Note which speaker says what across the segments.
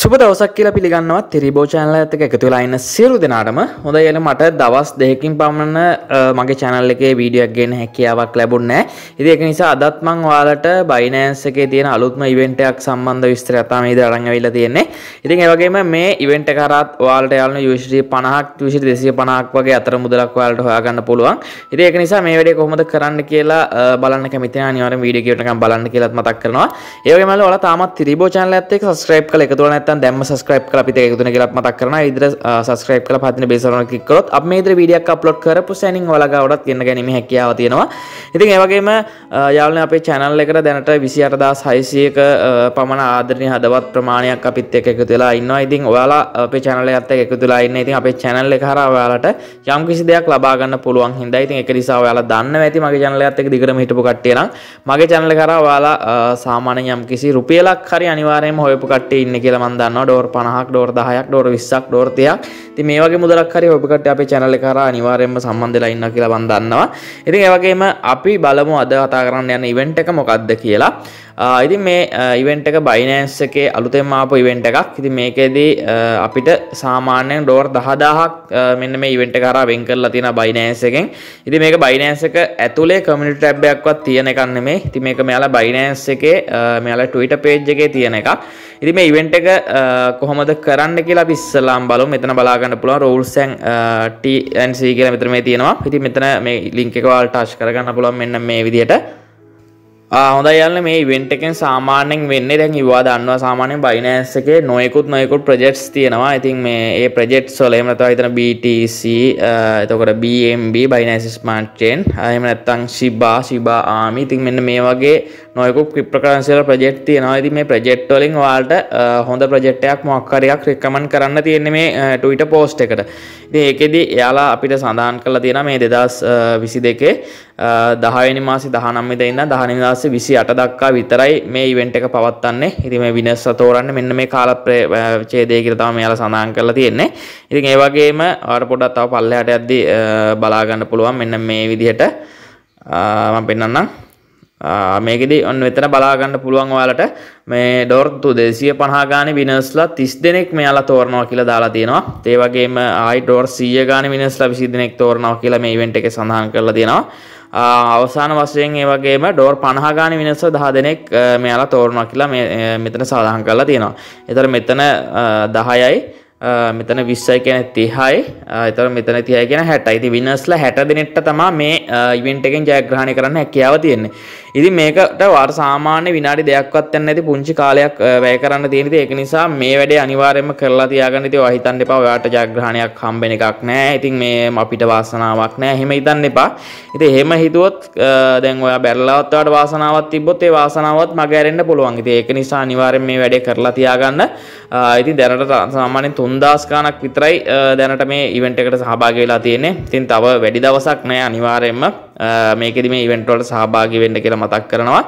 Speaker 1: සුබ දවසක් කියලා පිළිගන්නවත් තිරිබෝ චැනල ඇතක එකතු වෙලා ඉන්න සියලු දෙනාටම හොඳ එල මට දවස් දෙකකින් පමණ මගේ චැනල් එකේ වීඩියක් ගෙන හැකියාවක් ලැබුන්නෑ ඉති එක නිසා අදත් මං වාලට බයිනෑන්ස එකේ තියෙන අලුත්ම ඉවෙන්ටයක් සම්බන්ධ විස්තර අතාමේ දරඟ වෙලා තියෙන්නේ ඉතින් ඒවගේම මේ ඉවෙන්ට කරත් වාලට යාලන යුෂී පණහක් විෂි දෙසිය පණහක් වගේ අතර මුදලක් වාලට හොයාගන්න පුළුවන් ඉති ඒක නිසා මේ වැඩේ කොහොමද කරන්න කියලා බලන්න කැමති අනිවාර්යෙන් වීඩියෝ එකටකම් බලන්න කියලාත් මතක් කරනවා ඒ වගේම ඔයාලා තාමත් තිරිබෝ චැනල එකත් එක්ක සබ්ස්ක්‍රයිබ් කරලා එකතු වෙලා නැත්තම් දැම්ම subscribe කරලා අපිට එකතු වෙන කියලා මතක් කරනවා. ඉදිරිය subscribe කරලා පහතින bell එකන ක්ලික් කරොත් අපි මේ ඉදිරිය වීඩියක් upload කරපු සැනින් ඔයාලගාවටත් ගෙන්න ගැනීම හැකියාව තියෙනවා. ඉතින් ඒ වගේම යාළුවනේ අපේ channel එකට දැනට 28600ක පමණ ආදරණීය හදවත් ප්‍රමාණයක් අපිත් එක්ක එකතු වෙලා ඉන්නවා. ඉතින් ඔයාලා අපේ channel එකත් එක්ක එකතු වෙලා ඉන්න. ඉතින් අපේ channel එක හරහා ඔයාලට යම් කිසි දෙයක් ලබා ගන්න පුළුවන් හින්දා ඉතින් ඒක නිසා ඔයාලා දන්න ඇති මගේ channel එකත් එක්ක දිගටම හිටපු කට්ටිය නම් මගේ channel එක හරහා ඔයාලා සාමාන්‍ය යම් කිසි රුපියලක් හරි අනිවාර්යයෙන්ම හොයපු කට්ටිය ඉන්න කියලා මම දන්න ඩෝර් පනහක් ඩෝර් දහයක් ඩෝර් විස්සක් ඩෝර්තයක් ති මේ වගේ මුදලක්හරි ඔබකට අප චැනල කර අනිවාරයෙන්ම සම්බන්ධලා ඉන්න කියලා බන්දන්නවා ඉතින් ඒවගේම අපි බලමු අද කතා කරන්න යන ඉවෙන්ට් එක මොකක්ද කියලා ඉතින් මේ ඉවෙන්ට් එක බයිනෑන්ස් එකේ අලුතෙන් ආපු ඉවෙන්ට් එකක් ඉතින් මේකෙදී අපිට සාමාන්‍යයෙන් ඩෝර් 10000ක් මෙන්න මේ ඉවෙන්ට් එක හරහා වෙන් කරලා තියෙන බයිනෑන්ස් එකෙන් ඉතින් මේක බයිනෑන්ස් එක ඇතුලේ කමියුනිටි ටැබ් එකක්වත් තියෙන එකක් නෙමෙයි ඉතින් මේක මෙයාලා බයිනෑන්ස් එකේ මෙයාලා ට්විටර් පේජ් එකේ තියෙන එකක් ඉතින් මේ ඉවෙන්ට් එක කොහොමද කරන්න කියලා අපි ඉස්සලාම් බලමු මෙතන බලා ගන්න පුළුවන් rules and T and C කියලා මෙතන මේ තියෙනවා. ඉතින් මෙතන මේ link එක ඔයාලට ටච් කරගන්න පුළුවන් මෙන්න මේ විදිහට. හොඳ යන්න මේ ඉවෙන්ට් එකෙන් සාමාන්‍යයෙන් වෙන්නේ දැන් ඉවා දන්නවා සාමාන්‍යයෙන් Binance එකේ නොයෙකුත් නොයෙකුත් ප්‍රොජෙක්ට්ස් තියෙනවා. ඉතින් මේ ඒ ප්‍රොජෙක්ට්ස් වල එහෙම නැත්නම් හිතන BTC එතකොට BNB Binance Smart Chain එහෙම නැත්නම් Shiba Shiba Army ඉතින් මෙන්න මේ වගේ නොයකු ප්‍රකරන්සිල ප්‍රජෙට් තියෙනවා ඇති මේ ප්‍රජෙට්වලින් වාල්ට හොඳ ප්‍රජෙට්ටයක් මොක්කරයක් රෙක්කමන් කරන්න තියෙන්නේ මේ ටවිට පෝස්ට් එකට ඒකෙදී එයාලා අපිට සඳහන් කලා තියෙන මේ දෙදස් විසි දෙකේ දහයනි මාසි දහනම්මිද ඉන්න දහනිදස විසි අට දක්කා විතරයි මේ ඉවෙන්ට එක පවත්න්නේ ඉතිම විනස්ස තෝරන්න මෙන්න මේ කාලප්‍රේ චේදය කරතාම යාල සඳහන් කරලා තියෙන්නේ ඉතින් ඒවගේම අර පොඩත් තව පල්ලහට ඇද්දි බලාගන්න පුළුවන් මෙන්න මේ විදිහට මම පෙන්න්නම් මේකෙද ඔන්න වෙතන බලාගන්න පුළුවන් ඔයාලට මේ ඩොර්තු දෙසිය පහගාන විනස්ලා තිස් දෙනෙක් මෙයාලා තෝරනවා කියලා දාලා තියෙනවා ඒවගේම ආයිඩෝර් සිය ගාන විනස්ලා විසි දෙනෙක් තෝරනවා කියලා මේ ඉවෙන්ට් එක සඳහන් කරලා තියෙනවා අවසාන වශයෙන් ඒවගේම ඩෝර් පණහාගාන විනස්ස දහ දෙනෙක් මෙයාලා තෝරනවා කියලා මෙතන සඳහන් කරලා තියෙනවා එතර මෙතන දහයයි මෙතන විස්සයි කියන තිහයි එතර මෙතන තිය කියෙන හැටයිති විනස්ල හැට දෙනෙට්ට තමා මේ ඉවෙන්ට එකෙන් ජයග්‍රහණය කරන්න හැකියාව තියෙන්නේ. ඉති මේකට වාර් සාමාන්‍ය විනාඩි දෙයක්වත් එන්න ඇති පුංචි කාලයක් වැය කරන්න තියෙනති ඒක නිසා මේ වැඩේ අනිවාර්යම කරලා තියාගන්න ති හිතන්න එපා ඔයාට ජයග්‍රහණයක් හම්බෙන එකක් නෑ ඉතින් මේ අපිට වාසනාවක් නෑ හෙම හිතන්න එපා ඉති හෙම හිතුවොත් දැන් ඔයා බැරලාවත්වට වාසනාවත් තිබොත් ඒ වාසනාවත් මගැරෙන්න්න පුළුවන් ඉති ඒක නිසා අනිවාරෙන් මේ වැඩේ කරලා තියාගන්න ඉති දැනට සාමානෙන් තුන් තුන්දස්කානක් විතරයි දැනට මේ ඉවෙන්ට එකට සහභාගවෙලා තියෙන්නේ තින් තව වැඩි දවසක් නෑ අනිවාරයෙන්ම මේකෙදම ඉවෙන්ටවලට සහභාගි වෙන්න කියලා මතක් කරනවා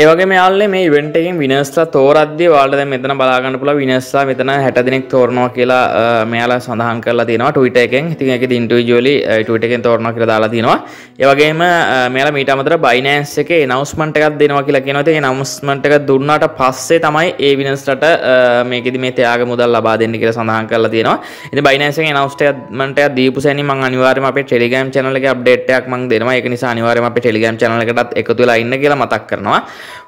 Speaker 1: ඒවගේ මෙයාල්ල මේ වෙන්ටකින් විනස්ලා තෝරද්දේ වාලද මෙතන බලාගන්න පුල විනස්සා මෙතන හැට දෙනෙක් තෝරනවා කියලා මෙයාලා සඳහන් කරලා තිනවා ටවිට එකෙන් ඉතින් එක ඉන්ටවිජෝලි ටවිට එකෙන් තෝරන කියලා දාලා තිනවා ඒවගේම මෙයාලා මීට අමතර බයිනෑන්ස් එක නවස්මන්ට එකක් දෙනවා කියලා කියනවති නවස්මට එක දුන්නාට පස්සේ තමයි ඒ විනස්ට මේකෙදි මේ තයාග මුදල් ලබා දෙන්න කියලා සඳහන් කරලා තියෙනවා ඉතින් බයිනෑන්ස් එකේ නවස්ටමන්ට එකක් දීපු සැනින් මම අනිවාර්යයෙන්ම අපේ Telegram channel එකේ අප්ඩේට් එකක් මම දෙනවා ඒක නිසා අනිවාර්යයෙන්ම අපේ Telegram channel එකටත් එකතු වෙලා ඉන්න කියලා මතක් කරනවා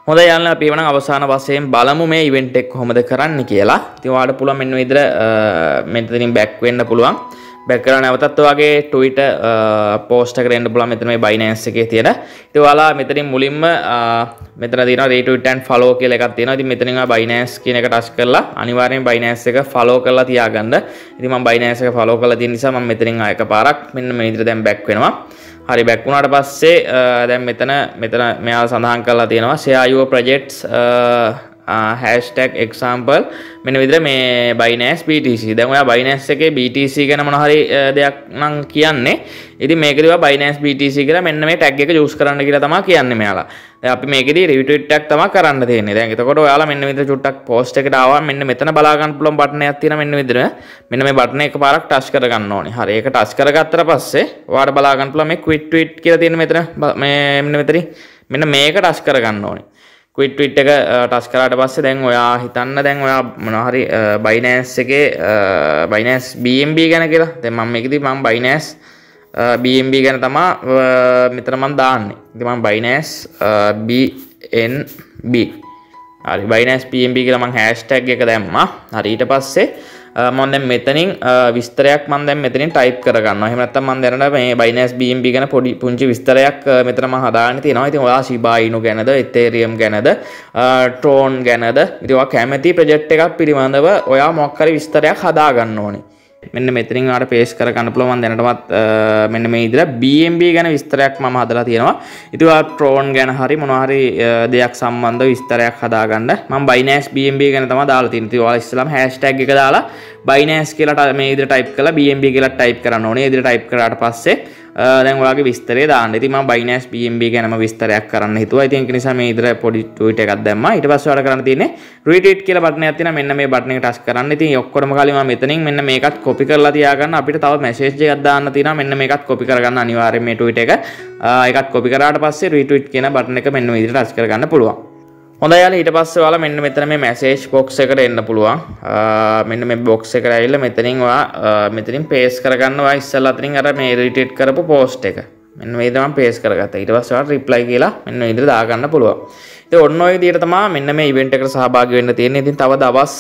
Speaker 1: හොඳ යන්න පිවන අවසාන වසයෙන් බලමු මේ ඉවෙන්ටෙක් හොමද කරන්න කියලා තිවාට පුළ මෙන්න ඉදර මෙතනින් බැක්වෙන්න පුළුවන් බැකර නැවතත් වගේ ටවිට පෝස්ට කරෙන්න්න පුලා මෙතන මේ බයිනෑන්ස එකේ තියෙන තිවාලා මෙතනින් මුලින්ම මෙතන දින රේටටන් ෆලෝ කියල එකක් තියෙන ති මෙතනිම බයිනෑස් කියන එක ටස් කරලා අනිවාරයෙන් බයිනෑස් එක ෆලෝ කරලා තියාගන්න ඉතිම බයිනෑසක ෆලෝ කල ති නිසා මෙතරින් අයක පාරක් මෙන්න මිනිතර දැම් බැක්වෙනවා හරි බැක්වුණට පස්සේ දැම් මෙතන මෙතන මෙයා සඳහන් කරලා තියෙනවා ෂයායෝ ප්‍රජෙට්ස් හැස්ටක් එක්සාම්පල් මෙන විදිර මේ බයිනස් පිටසි දැන් ඔයා බයිනස් එක BTC ගැන මොනහරි දෙයක් නම් කියන්නේ ඉති මේකද බයිනස් BTC කර මෙන්න මේ ටැක් එක ජස් කරන්න කියලා තම කියන්න මෙයාලා අපි මේකද රිවිටක් තම කරන්න තියෙන දැන් එතකොට ඔයාලා මෙන්න විදිර චුට්ටක් පෝස්ට් එකට ආවා මෙන්න මෙතන බලාගන්න පුළුවන් බටන එකක් තියෙන මෙන්න විදිර මෙන්න මේ බටන එක පාරක් ටච් කරගන්න ඕනේ හරි ඒක ටච් කරගත්තට පස්සේ ඔයාට බලාගන්න පුළුවන් මේ ක්විට් ට්වීට් කියලා තියෙන මෙතන මේ මෙන්න මෙතන මෙන්න මේක ටච් කරගන්න ඕනේ ක්විට්විට් එක ටස් කලාට පස්ස දැන් ඔයා හිතන්න දැන් ඔයා මනහරි බයිනෑස් එක බයිනස් බම්B ගැන කියලා දෙ මම එකති මං බයිනෑස් බම්B ගැන තමා මෙතරමන් දාන්නේ දෙමන් බයිනෑස් බන්B හරි බයිනස් පම්B කියලමං හැස්ටැක් එක දැම්ම හරිට පස්සේ මන් දැන් මෙතනින් විස්තරයක් මන් දැන් මෙතනින් ටයිප් කරගන්නවා. එහෙම නැත්නම් මන් දැනට මේ Binance BNB ගැන පොඩි පුංචි විස්තරයක් මෙතන මම හදාගෙන තියෙනවා. ඉතින් ඔයා Shiba Inu ගැනද, Ethereum ගැනද, Tron ගැනද, ඉතින් ඔයා කැමති ප්‍රොජෙක්ට් එකක් පිළිබඳව ඔයා මොකක් හරි විස්තරයක් හදාගන්න ඕනේ. මෙන්න මෙතනින් ආට පේස් කරගන්න පුළුවන් දැනටමත් මෙන්න මේ ඉදිරිය BMB ගැන විස්තරයක් මම හදලා තියෙනවා. ඉතින් ඔයා ට්‍රෝන් ගැන හරි මොනවා හරි දෙයක් සම්බන්ධව විස්තරයක් හදාගන්න. මම Binance BMB ගැන තමයි දාලා තියෙන්නේ. ඉතින් ඔයාලා ඉස්සෙල්ලාම hashtag එක දාලා Binance කියලා මේ ඉදිරිය type කරලා BMB කියලා type කරන්න ඕනේ. ඉදිරිය type කරාට පස්සේ දැන් ඔයාගේ විස්තරේ දාන්න. ඉතින් මම Binance BNB ගැනම විස්තරයක් කරන්න හිතුවා. ඉතින් ඒක නිසා මේ ඉදර පොඩි ට්වීට් එකක් දැම්මා. ඊට පස්සේ ඔයාලා කරන්න තියෙන්නේ retweet කියලා බටනයක් තියෙනවා. මෙන්න මේ බටන එක ටච් කරන්න. ඉතින් ඔක්කොම කාලේ මම මෙතනින් මෙන්න මේකත් කොපි කරලා තියාගන්න. අපිට තව මැසේජ් එකක් දාන්න තියෙනවා. මෙන්න මේකත් කොපි කරගන්න අනිවාර්යෙන් මේ ට්වීට් එක. ඒකත් කොපි කරාට පස්සේ retweet කියන බටන එක මෙන්න මේ විදිහට ටච් කරගන්න පුළුවන්. හොඳ යාල ඊට පස්සේ ඔයාලා මෙන්න මෙතන මේ මැසේජ් බොක්ස් එකට එන්න පුළුවන්. මෙන්න මේ බොක්ස් එකට ඇවිල්ලා මෙතනින් ඔයා මෙතනින් පේස් කරගන්න ඔයා ඉස්සෙල්ලා අතනින් අර මේ රිට්‍රීට් කරපු පෝස්ට් එක. මෙන්න මේ තමයි පේස් කරගත්තා. ඊට පස්සේ ඔයාලා රිප්ලයි කියලා මෙන්න ඉදිරියට දාගන්න පුළුවන්. ඉතින් ඔන්න ඔය විදිහට තමයි මෙන්න මේ ඉවෙන්ට් එකට සහභාගී වෙන්න තියෙන්නේ. ඉතින් තව දවස්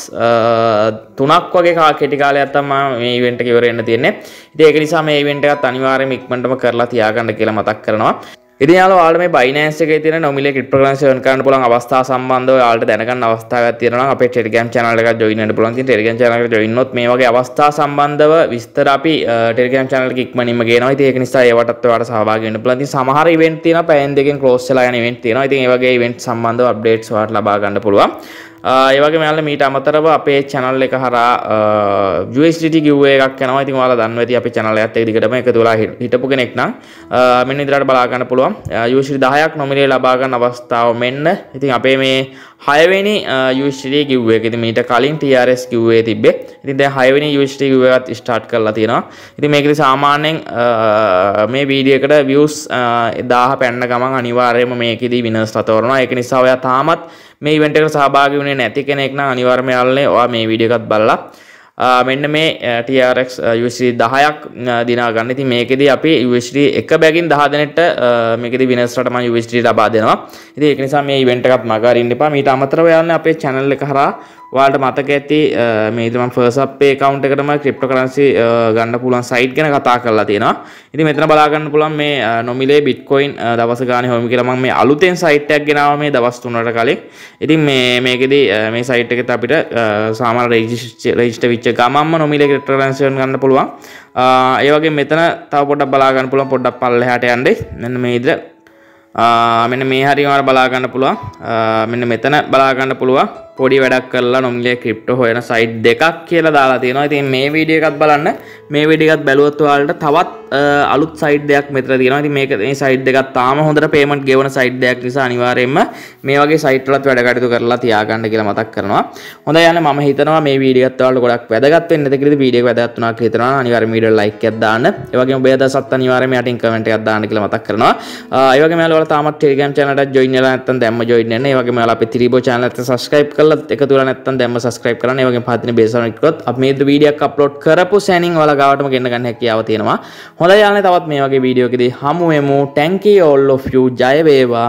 Speaker 1: 3ක් වගේ කා කෙටි කාලයක් තමයි මේ ඉවෙන්ට් එක ඉවර වෙන්න තියෙන්නේ. ඉතින් ඒක නිසා මේ ඉවෙන්ට් එකත් අනිවාර්යයෙන්ම ඉක්මනටම කරලා තියාගන්න කියලා මතක් කරනවා. ඉතින් යාල මේ බයිනස් එකේ තියෙන නොමිලේ ක්‍රිප්ටෝ කරන්සි earn කරන්න පුළුවන් අවස්ථා සම්බන්ධව යාලට දැනගන්න අවස්ථාවක් තියෙනවා නම් අපේ Telegram channel එකක් join වෙන්න පුළුවන්. ඉතින් Telegram channel එකට join වුණොත් මේ වගේ අවස්ථා සම්බන්ධව විස්තර අපි Telegram channel එක ඉක්මනින්ම ගේනවා. ඉතින් ඒක නිසා ඒවටත් ඔයාලට සහභාගී වෙන්න පුළුවන්. ඉතින් සමහර event තියෙනවා පැයෙන් දෙකෙන් close වෙලා යන event තියෙනවා. ඉතින් ඒ වගේ event සම්බන්ධව updates ඔයාලට ලබා ගන්න පුළුවන්. ඒවගේ මැල මීට අමතරව අපේ චැනල් එක හරා ජස්ටි ගවේ එකක් න ති වාල දන්න ඇති අපි චනල ඇත දිකටම එක තුලා හිටපු කෙනෙක්න මෙනි දිරට බලාගන්න පුළුවන් යුෂි දායක් නොමිලේ ලබාගන්න අවස්ථාව මෙන්න ඉතින් අපේ මේ හයවෙනි යෂ්ටී කිව්ව ඇති මීට කලින් TRS කිව්වේ තිබේ ඉතින් දැ හයවනි යෂ්ටි කිව්වත් ස්ටාට් කරලා තියෙනවා ඉති මේකති සාමාන්‍යෙන් මේ වීඩියකට වියස් එදාහ පැන්න ගමන් අනිවාර්යම මේකෙදී විනස් රතවරනවා එක නිසා ඔයා තාමත් මේ ඉවෙන්ටක සභාග වුණේ නැති කෙනෙක්න අනිවර්මයල්ලේ වා මේ විඩියකත් බල්ලා මෙන්න මේ TRX USD 10ක් දිනා ගන්න. ඉතින් මේකෙදී අපි USD එක බැගින් 10 දෙනෙට මේකෙදී winners රට මම USD ලබා දෙනවා. ඉතින් ඒක නිසා මේ event එකත් මග අරින්න එපා. මීට අමතරව යන්න අපේ channel එක හරහා වාට මතක ඇති මේතම ෆර්සප්ේ කවන්් එකටම ක්‍රිප්ට කරන්සි ගන්න පුලන් සයිට් ගැන කතා කරලා තියෙන ඉති මෙතන බලාගන්න පුළන් මේ නොමිලේ බිට්කොයින් දවස ගාන හොමි කියලම මේ අලුතෙන් සයිට්ටක් ගෙනාව මේ දවස්තුනට කලින් ඉතින් මේ මේකෙද මේ සයිට් එකත අපිට සාමාන රේජිට විච්ච ගමම නොමිලේ ක්‍රට කරන්සියන් ගන්න පුළුවන් ඒවගේ මෙතන තව පොඩක් බලාගන්න පුළන් පොඩ්ඩක් පල්ල හට යන්ඩේ නැන මේ ඉදර මෙන්න මේ හරිවාර බලාගන්න පුළුවන් මෙන්න මෙතන බලාගන්න පුළුවන් පොඩි වැඩක් කරලා නොම්ලිය ක්‍රිප්ට හොයන සයිට් දෙකක් කියලා දාලා තියෙනවා ඉතින් මේ වීඩිය එකත් බලන්න මේ විඩිගත් බැලුවත්තුවාලට තවත් අලුත් සයිට් දෙයක් මෙතර තියෙන ති මේක සයිට් දෙකත් තාම හොඳට පේමට ගෙවන සයිට් දෙයක් නිසා අනිවාරයෙන්ම මේ වගේ සයිටලත් වැඩකටතු කරලා තියාගන්න කියලා මතක් කරනවා හොඳ යන ම හිතනවා මේ වීඩියත්වල ගොඩක් වැදගත් වෙන්න දෙකෙද වීඩිය වැදත්තුනා හිතන අනිවාර මීඩ ලයික් දාන්න ඒවගේ බේද සත් අනිවාරම යටින් කමට අදාන්න කියලා මතක් කරනවා ඒවගේ මලවල තාමත් ටෙලිගම් චනට ජොයින්නලා ඇත්තන් දැම්ම ජොයින්න ඒවගේ මල අපි තිරිබෝ චනලත සස්කයිප් කල එක තුර නැත්තන් දැම සස්ක්‍රයිප් කරන වගේ පහතින බේසනකොත් මේ වීඩියක් අප්ලෝඩ් කරපු සැනින් වල ගාවටම ගන්න ගන්න හැකියාව තියෙනවා හොඳ යාන තවත් මේ වගේ වීඩියෝකෙදී හමුුවමු ටැන්කී ඔල්ලෝ ෆිය ජයවේවා